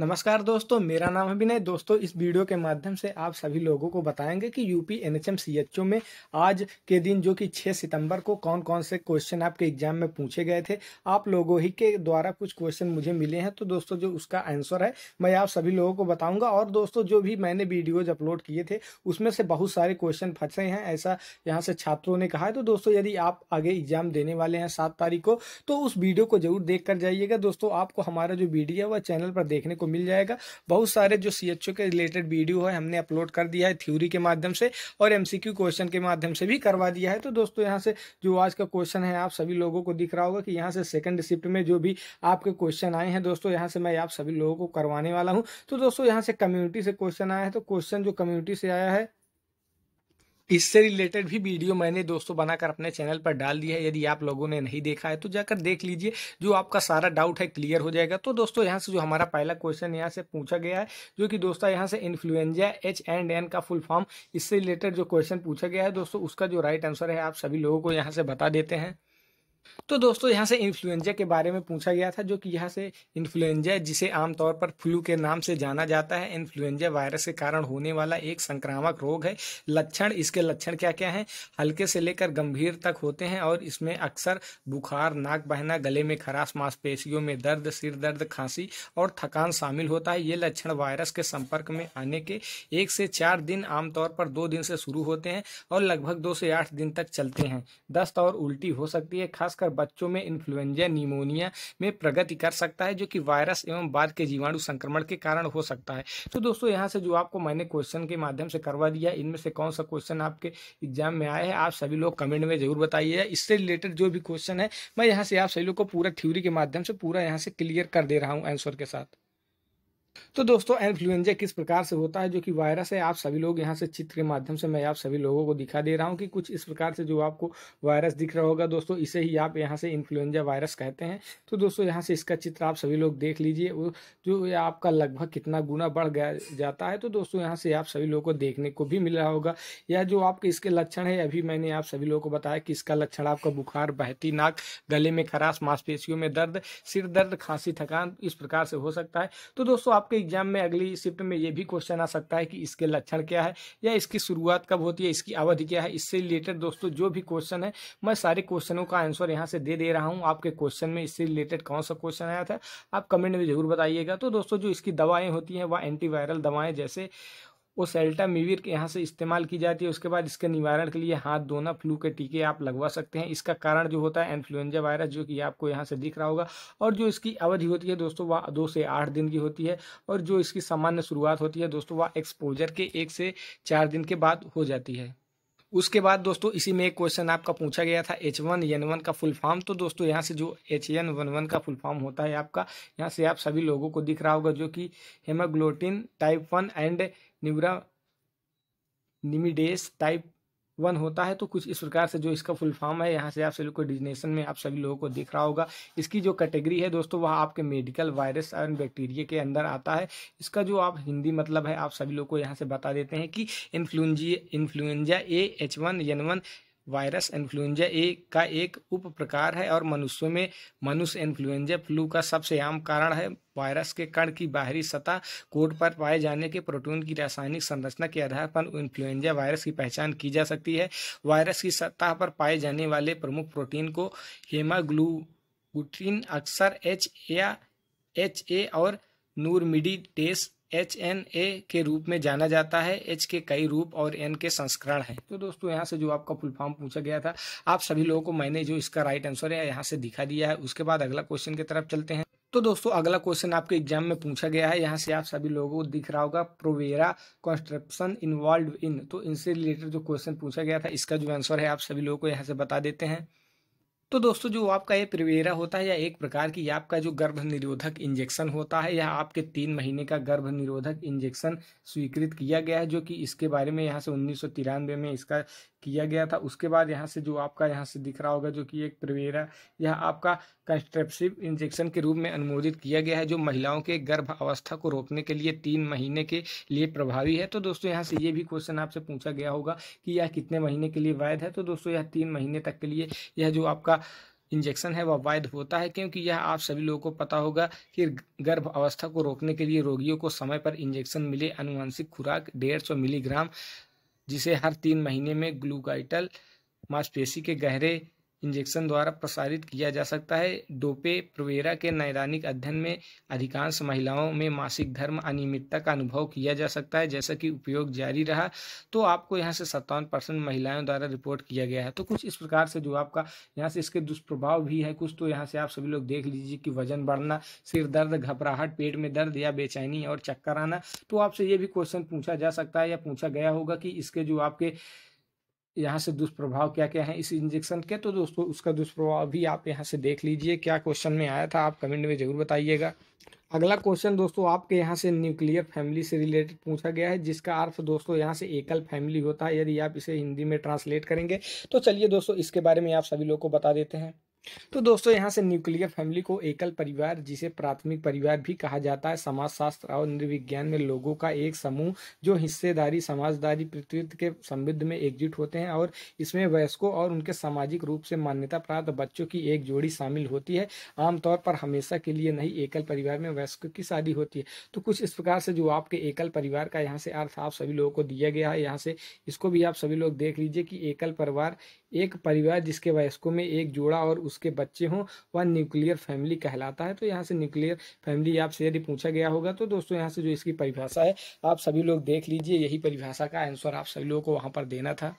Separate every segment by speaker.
Speaker 1: नमस्कार दोस्तों मेरा नाम है विनय दोस्तों इस वीडियो के माध्यम से आप सभी लोगों को बताएंगे कि यूपी एनएचएम में आज के दिन जो कि 6 सितंबर को कौन कौन से क्वेश्चन आपके एग्जाम में पूछे गए थे आप लोगों ही के द्वारा कुछ क्वेश्चन मुझे मिले हैं तो दोस्तों जो उसका आंसर है मैं आप सभी लोगों को बताऊँगा और दोस्तों जो भी मैंने वीडियोज अपलोड किए थे उसमें से बहुत सारे क्वेश्चन फंसे हैं ऐसा यहाँ से छात्रों ने कहा है तो दोस्तों यदि आप आगे एग्जाम देने वाले हैं सात तारीख को तो उस वीडियो को जरूर देख जाइएगा दोस्तों आपको हमारा जो वीडियो है वह चैनल पर देखने को मिल जाएगा बहुत सारे जो सी के रिलेटेड वीडियो है हमने अपलोड कर दिया है थ्योरी के माध्यम से और एम क्वेश्चन के माध्यम से भी करवा दिया है तो दोस्तों यहाँ से जो आज का क्वेश्चन है आप सभी लोगों को दिख रहा होगा कि यहाँ से सेकंड शिफ्ट में जो भी आपके क्वेश्चन आए हैं दोस्तों यहाँ से मैं आप सभी लोगों को करवाने वाला हूँ तो दोस्तों यहाँ से कम्युनिटी से क्वेश्चन आया है तो क्वेश्चन जो कम्युनिटी से आया है इससे रिलेटेड भी वीडियो मैंने दोस्तों बनाकर अपने चैनल पर डाल दिया है यदि आप लोगों ने नहीं देखा है तो जाकर देख लीजिए जो आपका सारा डाउट है क्लियर हो जाएगा तो दोस्तों यहाँ से जो हमारा पहला क्वेश्चन यहाँ से पूछा गया है जो कि दोस्तों यहाँ से इन्फ्लुएंजा एच एंड एन का फुल फॉर्म इससे रिलेटेड जो क्वेश्चन पूछा गया है दोस्तों उसका जो राइट आंसर है आप सभी लोगों को यहाँ से बता देते हैं तो दोस्तों यहाँ से इन्फ्लुएंजा के बारे में पूछा गया था जो कि यहाँ से इन्फ्लुएंजा जिसे आमतौर पर फ्लू के नाम से जाना जाता है इन्फ्लुएंजा वायरस के कारण होने वाला एक संक्रामक रोग है लक्षण इसके लक्षण क्या क्या हैं हल्के से लेकर गंभीर तक होते हैं और इसमें अक्सर बुखार नाक बहना गले में खराश मांसपेशियों में दर्द सिर दर्द खांसी और थकान शामिल होता है ये लक्षण वायरस के संपर्क में आने के एक से चार दिन आमतौर पर दो दिन से शुरू होते हैं और लगभग दो से आठ दिन तक चलते हैं दस्त और उल्टी हो सकती है खास खासकर बच्चों में इन्फ्लुएंजा निमोनिया में प्रगति कर सकता है जो कि वायरस एवं बाद के जीवाणु संक्रमण के कारण हो सकता है तो दोस्तों यहाँ से जो आपको मैंने क्वेश्चन के माध्यम से करवा दिया इनमें से कौन सा क्वेश्चन आपके एग्जाम में आया है आप सभी लोग कमेंट में जरूर बताइएगा इससे रिलेटेड जो भी क्वेश्चन है मैं यहाँ से आप सभी लोग को पूरा थ्योरी के माध्यम से पूरा यहाँ से क्लियर कर दे रहा हूँ आंसर के साथ तो दोस्तों इन्फ्लुएंजा किस प्रकार से होता है जो कि वायरस है आप सभी लोग यहाँ से चित्र के माध्यम से मैं आप सभी लोगों को दिखा दे रहा हूँ कि कुछ इस प्रकार से जो आपको वायरस दिख रहा होगा दोस्तों इसे ही आप यहाँ से इन्फ्लुएंजा वायरस कहते हैं तो दोस्तों यहां से इसका चित्र आप सभी लोग देख लीजिए वो जो आपका लगभग कितना गुना बढ़ गया जाता है तो दोस्तों यहाँ से आप सभी लोगों को देखने को भी मिल रहा होगा या जो आपके इसके लक्षण है अभी मैंने आप सभी लोगों को बताया कि इसका लक्षण आपका बुखार बहती नाक गले में खराश मांसपेशियों में दर्द सिर दर्द खांसी थकान इस प्रकार से हो सकता है तो दोस्तों आपके एग्जाम में अगली शिफ्ट में ये भी क्वेश्चन आ सकता है कि इसके लक्षण क्या है या इसकी शुरुआत कब होती है इसकी अवधि क्या है इससे रिलेटेड दोस्तों जो भी क्वेश्चन है मैं सारे क्वेश्चनों का आंसर यहाँ से दे दे रहा हूँ आपके क्वेश्चन में इससे रिलेटेड कौन सा क्वेश्चन आया था आप कमेंट में जरूर बताइएगा तो दोस्तों जो इसकी दवाएँ होती हैं वह एंटीवायरल दवाएँ जैसे वो सेल्टामिविर के यहाँ से इस्तेमाल की जाती है उसके बाद इसके निवारण के लिए हाथ धोना फ्लू के टीके आप लगवा सकते हैं इसका कारण जो होता है इन्फ्लुएंजा वायरस जो कि आपको यहाँ से दिख रहा होगा और जो इसकी अवधि होती है दोस्तों वह दो से आठ दिन की होती है और जो इसकी सामान्य शुरुआत होती है दोस्तों वह एक्सपोजर के एक से चार दिन के बाद हो जाती है उसके बाद दोस्तों इसी में एक क्वेश्चन आपका पूछा गया था एच वन एन वन का फुल फॉर्म तो दोस्तों यहाँ से जो एच एन वन वन का फुल फॉर्म होता है आपका यहाँ से आप सभी लोगों को दिख रहा होगा जो कि haemagglutinin type one and neuraminidase type one होता है तो कुछ इस प्रकार से जो इसका फुल फॉर्म है यहाँ से आप सभी को डिजिनेशन में आप सभी लोगों को दिख रहा होगा इसकी जो कैटेगरी है दोस्तों वह आपके मेडिकल वायरस एंड बैक्टीरिया के अंदर आता है इसका जो आप हिंदी मतलब है आप सभी लोग को यहाँ से बता देते हैं कि influenza influenza A H one N one virus influenza A का एक उप प्रकार है और मनुष्यों में मनुष्य इन्फ्लुएंजा फ्लू का सबसे आम कारण है वायरस के कण की बाहरी सतह कोट पर पाए जाने के प्रोटीन की रासायनिक संरचना के आधार पर इन्फ्लुएंजा वायरस की पहचान की जा सकती है वायरस की सतह पर पाए जाने वाले प्रमुख प्रोटीन को हेमाग्लूटीन अक्सर एच या एच ए और नूरमिडीटेस एच एन ए के रूप में जाना जाता है एच के कई रूप और एन के संस्करण हैं तो दोस्तों यहाँ से जो आपका फुल फॉर्म पूछा गया था आप सभी लोगों को मैंने जो इसका राइट आंसर है यहाँ से दिखा दिया है उसके बाद अगला क्वेश्चन की तरफ चलते हैं तो दोस्तों अगला क्वेश्चन आपके एग्जाम में पूछा गया है यहाँ से आप सभी लोगों को दिख रहा होगा प्रोवेरा कंस्ट्रक्शन इन्वॉल्व इन तो इनसे रिलेटेड जो क्वेश्चन पूछा गया था इसका जो आंसर है आप सभी लोगों को यहाँ से बता देते हैं तो दोस्तों जो आपका ये प्रिवेरा होता है या एक प्रकार की आपका जो गर्भ निरोधक इंजेक्शन होता है यह आपके तीन महीने का गर्भ निरोधक इंजेक्शन स्वीकृत किया गया है जो कि इसके बारे में यहाँ से उन्नीस में इसका किया गया था उसके बाद यहाँ से जो आपका यहाँ से दिख रहा होगा जो कि एक प्रवेरा यह आपका कंस्ट्रप्सिव इंजेक्शन के रूप में अनुमोदित किया गया है जो महिलाओं के गर्भ अवस्था को रोकने के लिए तीन महीने के लिए प्रभावी है तो दोस्तों यहाँ से ये भी क्वेश्चन आपसे पूछा गया होगा कि यह कितने महीने के लिए वैध है तो दोस्तों यह तीन महीने तक के लिए यह जो आपका इंजेक्शन है वह वैध होता है क्योंकि यह आप सभी लोगों को पता होगा कि गर्भ अवस्था को रोकने के लिए रोगियों को समय पर इंजेक्शन मिले अनुवांशिक खुराक डेढ़ सौ मिलीग्राम जिसे हर तीन महीने में ग्लूकाइटल मांसपेशी के गहरे इंजेक्शन द्वारा प्रसारित किया जा सकता है डोपे प्रवेरा के नैदानिक अध्ययन में अधिकांश महिलाओं में मासिक धर्म अनियमितता का अनुभव किया जा सकता है जैसा कि उपयोग जारी रहा तो आपको यहाँ से सत्तावन परसेंट महिलाओं द्वारा रिपोर्ट किया गया है तो कुछ इस प्रकार से जो आपका यहाँ से इसके दुष्प्रभाव भी है कुछ तो यहाँ से आप सभी लोग देख लीजिए कि वजन बढ़ना सिर दर्द घबराहट पेट में दर्द या बेचैनी और चक्कर आना तो आपसे ये भी क्वेश्चन पूछा जा सकता है या पूछा गया होगा कि इसके जो आपके यहाँ से दुष्प्रभाव क्या क्या है इस इंजेक्शन के तो दोस्तों उसका दुष्प्रभाव भी आप यहाँ से देख लीजिए क्या क्वेश्चन में आया था आप कमेंट में जरूर बताइएगा अगला क्वेश्चन दोस्तों आपके यहाँ से न्यूक्लियर फैमिली से रिलेटेड पूछा गया है जिसका अर्थ दोस्तों यहाँ से एकल फैमिली होता है यदि आप इसे हिंदी में ट्रांसलेट करेंगे तो चलिए दोस्तों इसके बारे में आप सभी लोग को बता देते हैं तो दोस्तों यहाँ से न्यूक्लियर फैमिली को एकल परिवार जिसे प्राथमिक परिवार भी कहा जाता है समाजशास्त्र और नृविज्ञान में लोगों का एक समूह जो हिस्सेदारी समाजदारी पृथ्वी के समृद्ध में एकजुट होते हैं और इसमें वयस्कों और उनके सामाजिक रूप से मान्यता प्राप्त बच्चों की एक जोड़ी शामिल होती है आमतौर पर हमेशा के लिए नहीं एकल परिवार में वयस्क की शादी होती है तो कुछ इस प्रकार से जो आपके एकल परिवार का यहाँ से अर्थ आप सभी लोगों को दिया गया है यहाँ से इसको भी आप सभी लोग देख लीजिए कि एकल परिवार एक परिवार जिसके वयस्कों में एक जोड़ा और उसके बच्चे हों वह न्यूक्लियर फैमिली कहलाता है तो यहाँ से न्यूक्लियर फैमिली आपसे यदि पूछा गया होगा तो दोस्तों यहाँ से जो इसकी परिभाषा है आप सभी लोग देख लीजिए यही परिभाषा का आंसर आप सभी लोगों को वहाँ पर देना था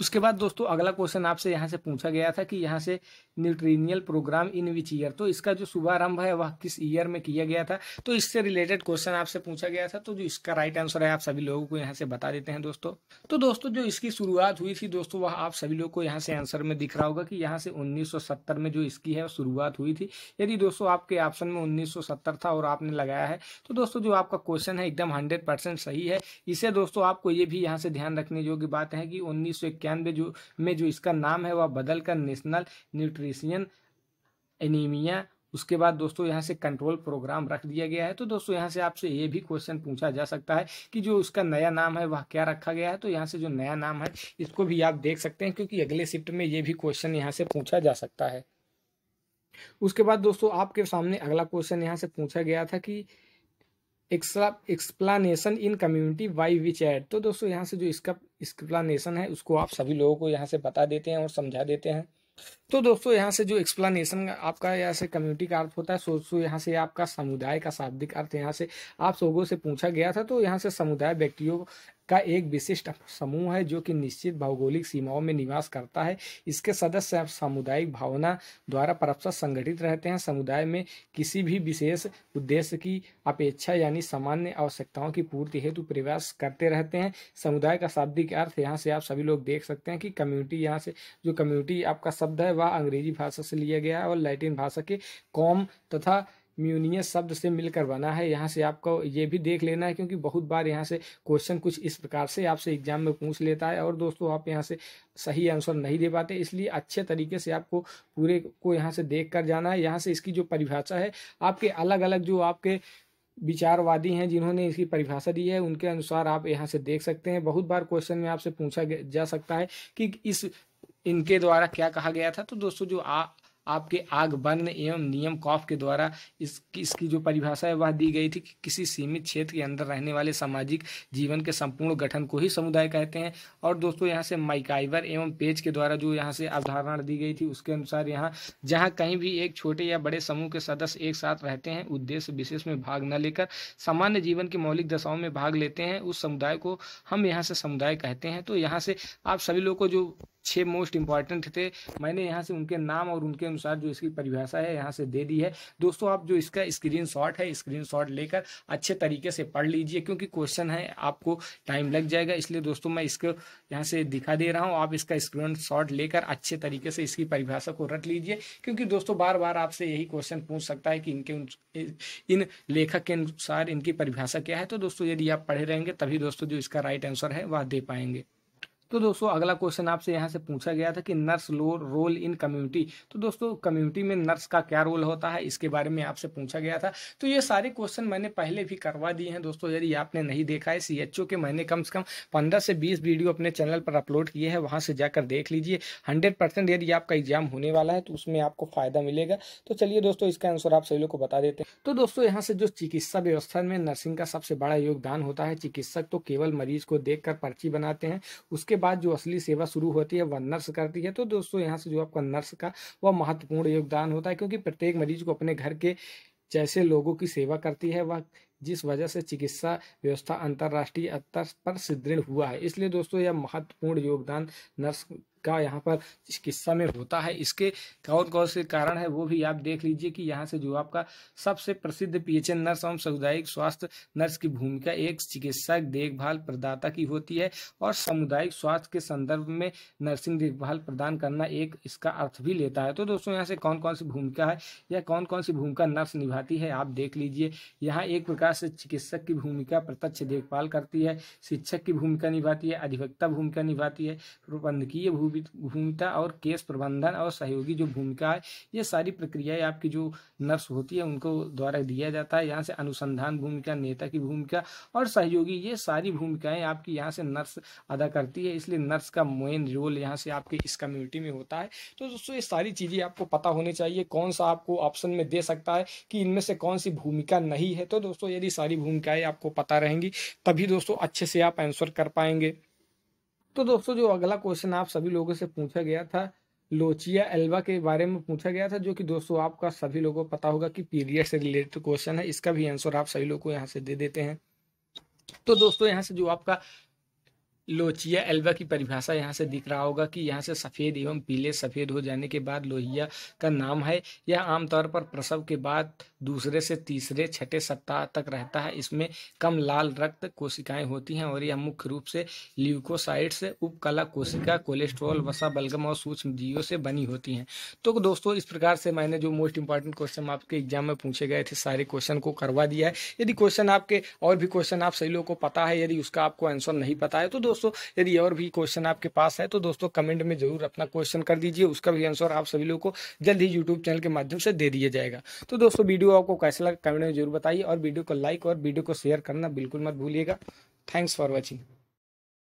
Speaker 1: उसके बाद दोस्तों अगला क्वेश्चन आपसे यहाँ से पूछा गया था कि यहाँ से न्यूट्रीनियल प्रोग्राम इन विच ईयर तो इसका जो शुभारंभ है वह किस ईयर में किया गया था तो इससे रिलेटेड क्वेश्चन आपसे पूछा गया था तो जो इसका राइट आंसर है आप सभी लोगों को यहाँ से बता देते हैं दोस्तों तो दोस्तों जो इसकी शुरुआत हुई थी दोस्तों वह आप सभी लोग को यहाँ से आंसर में दिख रहा होगा कि यहाँ से उन्नीस में जो इसकी है शुरुआत हुई थी यदि दोस्तों आपके ऑप्शन में उन्नीस था और आपने लगाया है तो दोस्तों जो आपका क्वेश्चन है एकदम हंड्रेड सही है इसे दोस्तों आपको ये भी यहाँ से ध्यान रखने योग्य बात है कि उन्नीस इक्यानवे जो में जो इसका नाम है वह बदल कर नेशनल न्यूट्रिशियन एनीमिया उसके बाद दोस्तों यहाँ से कंट्रोल प्रोग्राम रख दिया गया है तो दोस्तों यहाँ से आपसे ये भी क्वेश्चन पूछा जा सकता है कि जो उसका नया नाम है वह क्या रखा गया है तो यहाँ से जो नया नाम है इसको भी आप देख सकते हैं क्योंकि अगले शिफ्ट में ये भी क्वेश्चन यहाँ से पूछा जा सकता है उसके बाद दोस्तों आपके सामने अगला क्वेश्चन यहाँ से पूछा गया था कि explanation in community why which aid तो दोस्तों यहाँ से जो इसका एक्सप्लानेशन है उसको आप सभी लोगों को यहाँ से बता देते हैं और समझा देते हैं तो दोस्तों यहाँ से जो एक्सप्लानेशन आपका यहाँ से कम्युनिटी का अर्थ होता है सोचो यहाँ से आपका समुदाय का शाब्दिक अर्थ यहाँ से आप लोगों से पूछा गया था तो यहाँ से समुदाय व्यक्तियों का एक विशिष्ट समूह है जो कि निश्चित भौगोलिक सीमाओं में निवास करता है इसके सदस्य सामुदायिक भावना द्वारा परस्पर संगठित रहते हैं समुदाय में किसी भी विशेष उद्देश्य की अपेक्षा यानी सामान्य आवश्यकताओं की पूर्ति हेतु प्रयास करते रहते हैं समुदाय का शाब्दिक अर्थ यहाँ से आप सभी लोग देख सकते हैं कि कम्युनिटी यहाँ से जो कम्युनिटी आपका शब्द है वह अंग्रेजी भाषा से लिया गया है और लैटिन भाषा के कॉम तथा म्यूनियस शब्द से मिलकर बना है यहाँ से आपको ये भी देख लेना है क्योंकि बहुत बार यहाँ से क्वेश्चन कुछ इस प्रकार से आपसे एग्जाम में पूछ लेता है और दोस्तों आप यहाँ से सही आंसर नहीं दे पाते इसलिए अच्छे तरीके से आपको पूरे को यहाँ से देख कर जाना है यहाँ से इसकी जो परिभाषा है आपके अलग अलग जो आपके विचारवादी हैं जिन्होंने इसकी परिभाषा दी है उनके अनुसार आप यहाँ से देख सकते हैं बहुत बार क्वेश्चन में आपसे पूछा जा सकता है कि इस इनके द्वारा क्या कहा गया था तो दोस्तों जो आ आपके आग बंद एवं नियम कॉफ के द्वारा इस इसकी जो परिभाषा है वह दी गई थी कि किसी सीमित क्षेत्र के अंदर रहने वाले सामाजिक जीवन के संपूर्ण गठन को ही समुदाय कहते हैं और दोस्तों यहाँ से माइकाइवर एवं पेज के द्वारा जो यहाँ से अवधारणा दी गई थी उसके अनुसार यहाँ जहाँ कहीं भी एक छोटे या बड़े समूह के सदस्य एक साथ रहते हैं उद्देश्य विशेष में भाग न लेकर सामान्य जीवन की मौलिक दशाओं में भाग लेते हैं उस समुदाय को हम यहाँ से समुदाय कहते हैं तो यहाँ से आप सभी लोग को जो छः मोस्ट इंपॉर्टेंट थे मैंने यहाँ से उनके नाम और उनके अनुसार जो इसकी परिभाषा है यहाँ से दे दी है दोस्तों आप जो इसका स्क्रीन है स्क्रीन लेकर अच्छे तरीके से पढ़ लीजिए क्योंकि क्वेश्चन है आपको टाइम लग जाएगा इसलिए दोस्तों मैं इसको यहाँ से दिखा दे रहा हूँ आप इसका स्क्रीन लेकर अच्छे तरीके से इसकी परिभाषा को रट लीजिए क्योंकि दोस्तों बार बार आपसे यही क्वेश्चन पूछ सकता है कि इनके इन लेखक के अनुसार इनकी परिभाषा क्या है तो दोस्तों यदि आप पढ़े रहेंगे तभी दोस्तों जो इसका राइट आंसर है वह दे पाएंगे तो दोस्तों अगला क्वेश्चन आपसे यहाँ से पूछा गया था कि nurse low role in community तो दोस्तों कम्युनिटी में नर्स का क्या रोल होता है इसके बारे में आपसे पूछा गया था तो ये सारे क्वेश्चन मैंने पहले भी करवा दिए हैं दोस्तों यदि आपने नहीं देखा है सी के मैंने कम से कम पंद्रह से बीस वीडियो अपने चैनल पर अपलोड किए हैं वहाँ से जाकर देख लीजिए हंड्रेड यदि आपका एग्जाम होने वाला है तो उसमें आपको फायदा मिलेगा तो चलिए दोस्तों इसका आंसर आप सभी लोग को बता देते हैं तो दोस्तों यहाँ से जो चिकित्सा व्यवस्था में नर्सिंग का सबसे बड़ा योगदान होता है चिकित्सक तो केवल मरीज को देख पर्ची बनाते हैं उसके बाद जो असली सेवा शुरू होती है वह नर्स करती है तो दोस्तों यहाँ से जो आपका नर्स का वह महत्वपूर्ण योगदान होता है क्योंकि प्रत्येक मरीज को अपने घर के जैसे लोगों की सेवा करती है वह जिस वजह से चिकित्सा व्यवस्था अंतर्राष्ट्रीय स्तर पर सुदृढ़ हुआ है इसलिए दोस्तों यह महत्वपूर्ण योगदान नर्स का यहाँ पर इस किस्सा में होता है इसके कौन कौन से कारण है वो भी आप देख लीजिए कि यहाँ से जो आपका सबसे प्रसिद्ध पीएचएन नर्स एवं सामुदायिक स्वास्थ्य नर्स की भूमिका एक चिकित्सक देखभाल प्रदाता की होती है और सामुदायिक स्वास्थ्य के संदर्भ में नर्सिंग देखभाल प्रदान करना एक इसका अर्थ भी लेता है तो दोस्तों यहाँ से कौन कौन सी भूमिका है या कौन कौन सी भूमिका नर्स निभाती है आप देख लीजिए यहाँ एक प्रकार से चिकित्सक की भूमिका प्रत्यक्ष देखभाल करती है शिक्षक की भूमिका निभाती है अधिवक्ता भूमिका निभाती है प्रबंधकीय भूमिका भूमिका और केस प्रबंधन और सहयोगी जो भूमिका है ये सारी प्रक्रियाएं आपकी जो नर्स होती है उनको द्वारा दिया जाता है यहाँ से अनुसंधान भूमिका नेता की भूमिका और सहयोगी ये सारी भूमिकाएं आपकी यहाँ से नर्स अदा करती है इसलिए नर्स का मेन रोल यहाँ से आपके इस कम्युनिटी में होता है तो दोस्तों ये सारी चीज़ें आपको पता होनी चाहिए कौन सा आपको ऑप्शन में दे सकता है कि इनमें से कौन सी भूमिका नहीं है तो दोस्तों यदि सारी भूमिकाएं आपको पता रहेंगी तभी दोस्तों अच्छे से आप आंसर कर पाएंगे तो दोस्तों जो अगला क्वेश्चन आप सभी लोगों से पूछा गया था लोचिया एल्बा के बारे में पूछा गया था जो कि दोस्तों आपका सभी लोगों को पता होगा कि पीरियड से रिलेटेड क्वेश्चन है इसका भी आंसर आप सभी लोगों को यहाँ से दे देते हैं तो दोस्तों यहाँ से जो आपका लोचिया एल्बा की परिभाषा यहाँ से दिख रहा होगा कि यहाँ से सफ़ेद एवं पीले सफ़ेद हो जाने के बाद लोहिया का नाम है यह आमतौर पर प्रसव के बाद दूसरे से तीसरे छठे सप्ताह तक रहता है इसमें कम लाल रक्त कोशिकाएं होती हैं और यह मुख्य रूप से ल्यूकोसाइट्स उपकला कोशिका कोलेस्ट्रॉल वसा बलगम और सूक्ष्म जीवों से बनी होती हैं तो दोस्तों इस प्रकार से मैंने जो मोस्ट इंपॉर्टेंट क्वेश्चन आपके एग्जाम में पूछे गए थे सारे क्वेश्चन को करवा दिया है यदि क्वेश्चन आपके और भी क्वेश्चन आप सही लोगों को पता है यदि उसका आपको आंसर नहीं पता है तो दोस्तों दोस्तों यदि और भी क्वेश्चन आपके पास है तो दोस्तों कमेंट में जरूर अपना क्वेश्चन कर दीजिए उसका भी आंसर आप सभी लोगों को जल्द ही यूट्यूब चैनल के माध्यम से दे दिया जाएगा तो दोस्तों वीडियो आपको कैसा लगा कमेंट में जरूर बताइए और वीडियो को लाइक और वीडियो को शेयर करना बिल्कुल मत भूलिएगा थैंक्स फॉर वॉचिंग